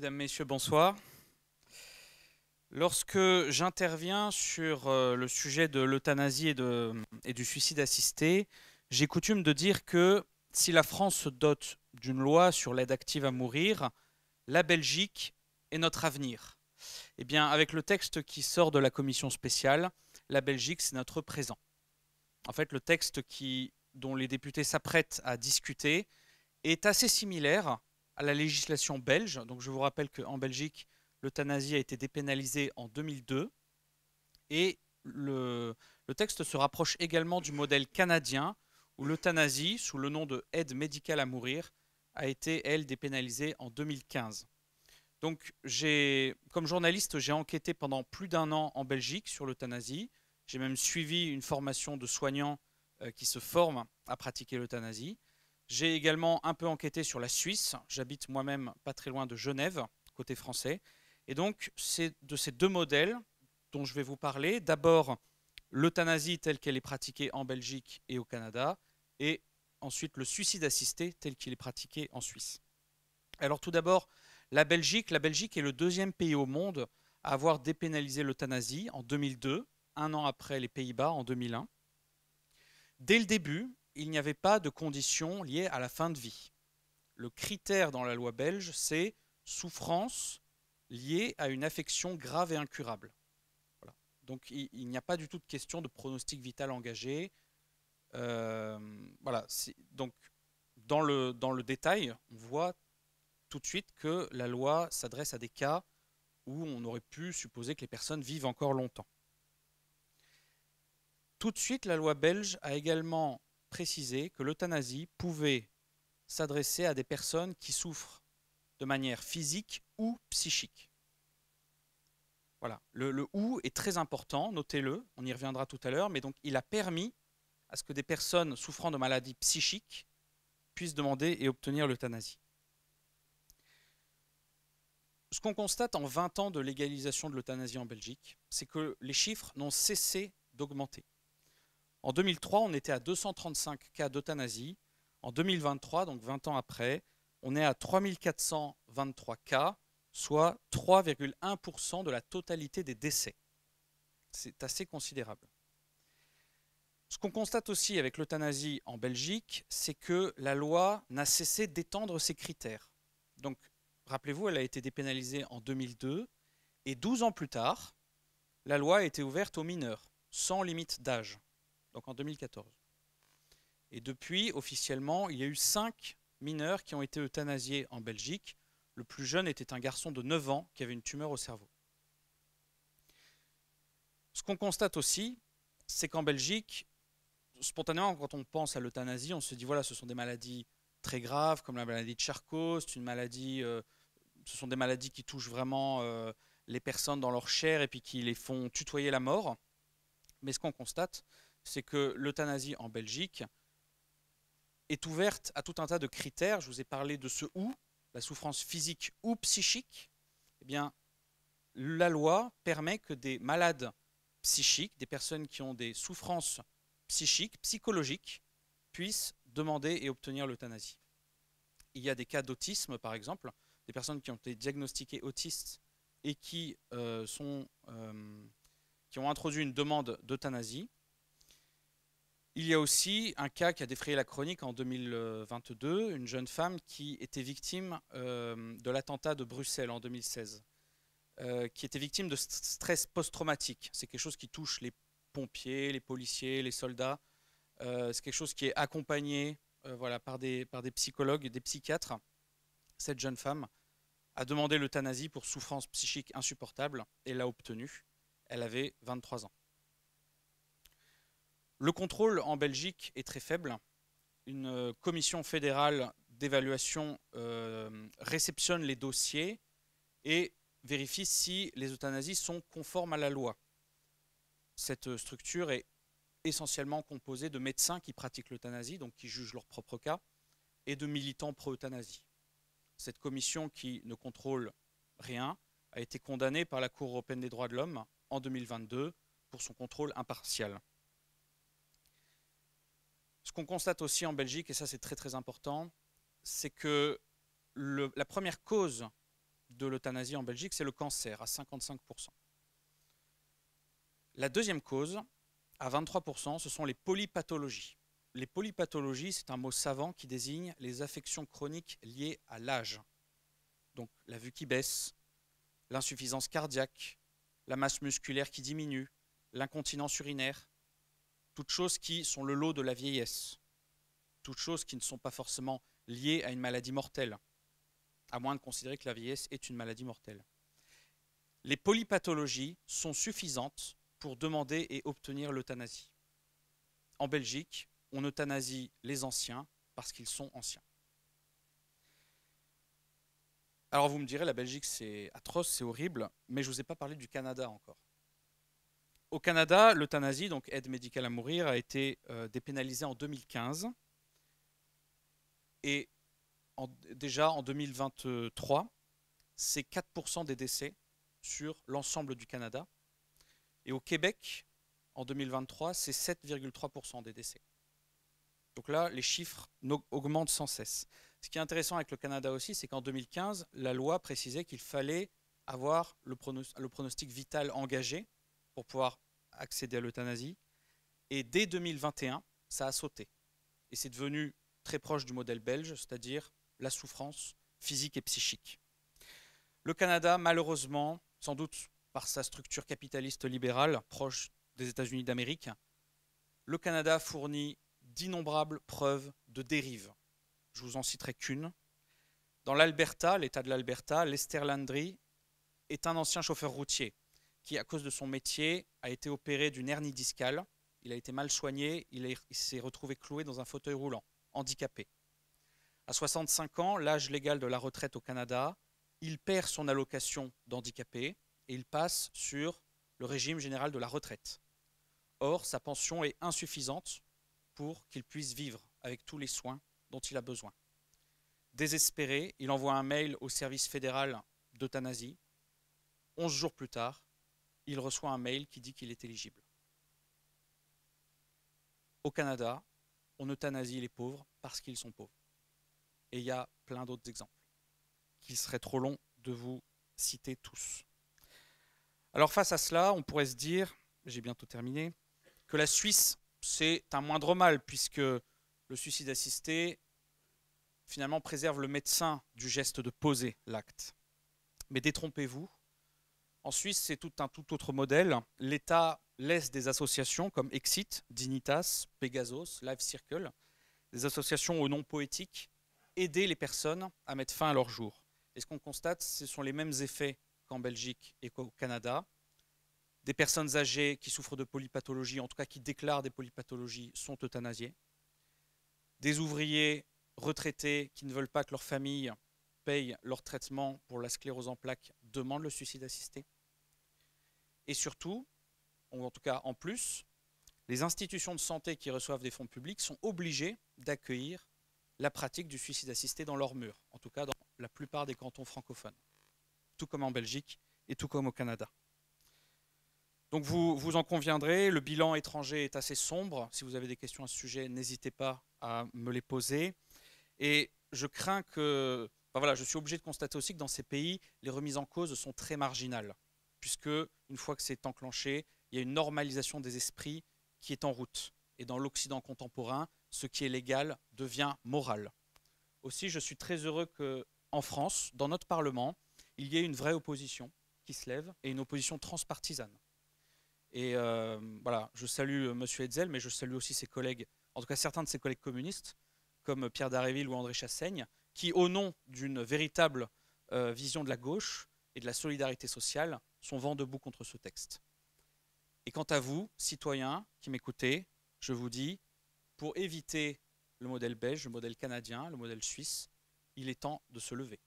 Mesdames, Messieurs, bonsoir. Lorsque j'interviens sur euh, le sujet de l'euthanasie et, et du suicide assisté, j'ai coutume de dire que si la France se dote d'une loi sur l'aide active à mourir, la Belgique est notre avenir. Eh bien, avec le texte qui sort de la commission spéciale, la Belgique, c'est notre présent. En fait, le texte qui, dont les députés s'apprêtent à discuter est assez similaire à la législation belge. Donc je vous rappelle qu'en Belgique, l'euthanasie a été dépénalisée en 2002. Et le, texte se rapproche également du modèle canadien, où l'euthanasie, sous le nom de aide médicale à mourir, a été, elle, dépénalisée en 2015. Donc, comme journaliste, j'ai enquêté pendant plus d'un an en Belgique sur l'euthanasie. J'ai même suivi une formation de soignants euh, qui se forment à pratiquer l'euthanasie. J'ai également un peu enquêté sur la Suisse. J'habite moi-même pas très loin de Genève, côté français. Et donc, c'est de ces deux modèles dont je vais vous parler. D'abord, l'euthanasie telle qu'elle est pratiquée en Belgique et au Canada, et ensuite le suicide assisté tel qu'il est pratiqué en Suisse. Alors tout d'abord, la Belgique. La Belgique est le deuxième pays au monde à avoir dépénalisé l'euthanasie en 2002, un an après les Pays-Bas en 2001. Dès le début, il n'y avait pas de conditions liées à la fin de vie. Le critère dans la loi belge, c'est souffrance liée à une affection grave et incurable. Donc il, n'y a pas du tout de question de pronostic vital engagé. Euh, donc dans le, dans le détail, on voit tout de suite que la loi s'adresse à des cas où on aurait pu supposer que les personnes vivent encore longtemps. Tout de suite, la loi belge a également préciser que l'euthanasie pouvait s'adresser à des personnes qui souffrent de manière physique ou psychique. Voilà, le, le ou est très important, notez-le, on y reviendra tout à l'heure, mais donc il a permis à ce que des personnes souffrant de maladies psychiques puissent demander et obtenir l'euthanasie. Ce qu'on constate en 20 ans de légalisation de l'euthanasie en Belgique, c'est que les chiffres n'ont cessé d'augmenter. En 2003, on était à 235 cas d'euthanasie. En 2023, donc 20 ans après, on est à 3423 cas, soit 3,1% de la totalité des décès. C'est assez considérable. Ce qu'on constate aussi avec l'euthanasie en Belgique, c'est que la loi n'a cessé d'étendre ses critères. Donc, rappelez-vous, elle a été dépénalisée en 2002, et 12 ans plus tard, la loi a été ouverte aux mineurs, sans limite d'âge donc en 2014. Et depuis, officiellement, il y a eu cinq mineurs qui ont été euthanasiés en Belgique. Le plus jeune était un garçon de 9 ans qui avait une tumeur au cerveau. Ce qu'on constate aussi, c'est qu'en Belgique, spontanément, quand on pense à l'euthanasie, on se dit voilà, ce sont des maladies très graves, comme la maladie de Charcot, une maladie, euh, ce sont des maladies qui touchent vraiment euh, les personnes dans leur chair et puis qui les font tutoyer la mort. Mais ce qu'on constate, c'est que l'euthanasie en Belgique est ouverte à tout un tas de critères. Je vous ai parlé de ce ou, la souffrance physique ou psychique. Eh bien, la loi permet que des malades psychiques, des personnes qui ont des souffrances psychiques, psychologiques, puissent demander et obtenir l'euthanasie. Il y a des cas d'autisme, par exemple, des personnes qui ont été diagnostiquées autistes et qui, euh, sont, euh, qui ont introduit une demande d'euthanasie. Il y a aussi un cas qui a défrayé la chronique en 2022, une jeune femme qui était victime euh, de l'attentat de Bruxelles en 2016, euh, qui était victime de stress post-traumatique. C'est quelque chose qui touche les pompiers, les policiers, les soldats. Euh, c'est quelque chose qui est accompagné voilà, par, des, psychologues et psychologues, des psychiatres. Cette jeune femme a demandé l'euthanasie pour souffrance psychique insupportable et l'a obtenue. Elle avait 23 ans. Le contrôle en Belgique est très faible. Une euh, commission fédérale d'évaluation euh, réceptionne les dossiers et vérifie si les euthanasies sont conformes à la loi. Cette euh, structure est essentiellement composée de médecins qui pratiquent l'euthanasie, donc qui jugent leur propre cas, et de militants pro-euthanasie. Cette commission qui ne contrôle rien a été condamnée par la Cour européenne des droits de l'homme en 2022 pour son contrôle impartial. Ce qu'on constate aussi en Belgique, et ça c'est très très important, c'est que la première cause de l'euthanasie en Belgique, c'est le cancer à 55%. La deuxième cause, à 23%, ce sont les polypathologies. Les polypathologies, c'est un mot savant qui désigne les affections chroniques liées à l'âge. Donc la vue qui baisse, l'insuffisance cardiaque, la masse musculaire qui diminue, l'incontinence urinaire, toutes choses qui sont le lot de la vieillesse, toutes choses qui ne sont pas forcément liées à une maladie mortelle, à moins de considérer que la vieillesse est une maladie mortelle. Les polypathologies sont suffisantes pour demander et obtenir l'euthanasie. En Belgique, on euthanasie les anciens parce qu'ils sont anciens. Alors vous me direz, la Belgique c'est atroce, c'est horrible, mais je ne vous ai pas parlé du Canada encore. Au Canada, l'euthanasie, donc aide médicale à mourir, a été euh, dépénalisée en 2015. Et en, déjà en 2023, c'est 4% des décès sur l'ensemble du Canada. Et au Québec, en 2023, c'est 7,3% des décès. Donc là, les chiffres augmentent sans cesse. Ce qui est intéressant avec le Canada aussi, c'est qu'en 2015, la loi précisait qu'il fallait avoir le, pronostic vital engagé pour pouvoir accéder à l'euthanasie. Et dès 2021, ça a sauté. Et c'est devenu très proche du modèle belge, c'est-à-dire la souffrance physique et psychique. Le Canada, malheureusement, sans doute par sa structure capitaliste libérale, proche des États-Unis d'Amérique, le Canada fournit d'innombrables preuves de dérives. Je vous en citerai qu'une. Dans l'Alberta, l'État de l'Alberta, Lester Landry est un ancien chauffeur routier qui, à cause de son métier, a été opéré d'une hernie discale. Il a été mal soigné, il, s'est retrouvé cloué dans un fauteuil roulant, handicapé. À 65 ans, l'âge légal de la retraite au Canada, il perd son allocation d'handicapé et il passe sur le régime général de la retraite. Or, sa pension est insuffisante pour qu'il puisse vivre avec tous les soins dont il a besoin. Désespéré, il envoie un mail au service fédéral d'euthanasie. Onze jours plus tard, il reçoit un mail qui dit qu'il est éligible. Au Canada, on euthanasie les pauvres parce qu'ils sont pauvres. Et il y a plein d'autres exemples qu'il serait trop long de vous citer tous. Alors face à cela, on pourrait se dire, j'ai bientôt terminé, que la Suisse, c'est un moindre mal, puisque le suicide assisté, finalement, préserve le médecin du geste de poser l'acte. Mais détrompez-vous, en Suisse, c'est tout un tout autre modèle. L'État laisse des associations comme Exit, Dignitas, Pegasus, Life Circle, des associations au nom poétique, aider les personnes à mettre fin à leur jour. Et ce qu'on constate, ce sont les mêmes effets qu'en Belgique et qu'au Canada. Des personnes âgées qui souffrent de polypathologies, en tout cas qui déclarent des polypathologies, sont euthanasiées. Des ouvriers retraités qui ne veulent pas que leur famille paye leur traitement pour la sclérose en plaques demande le suicide assisté. Et surtout, ou en tout cas en plus, les institutions de santé qui reçoivent des fonds publics sont obligées d'accueillir la pratique du suicide assisté dans leur murs, en tout cas dans la plupart des cantons francophones, tout comme en Belgique et tout comme au Canada. Donc vous, vous en conviendrez, le bilan étranger est assez sombre. Si vous avez des questions à ce sujet, n'hésitez pas à me les poser. Et je crains que je suis obligé de constater aussi que dans ces pays, les remises en cause sont très marginales, puisque une fois que c'est enclenché, il y a une normalisation des esprits qui est en route. Et dans l'Occident contemporain, ce qui est légal devient moral. Aussi, je suis très heureux qu'en France, dans notre Parlement, il y ait une vraie opposition qui se lève et une opposition transpartisane. Et euh, voilà, je salue euh, M. Hetzel, mais je salue aussi ses collègues, en tout cas certains de ses collègues communistes, comme Pierre Daréville ou André Chassaigne, qui, au nom d'une véritable euh, vision de la gauche et de la solidarité sociale, sont vent debout contre ce texte. Et quant à vous, citoyens qui m'écoutez, je vous dis, pour éviter le modèle belge, le modèle canadien, le modèle suisse, il est temps de se lever.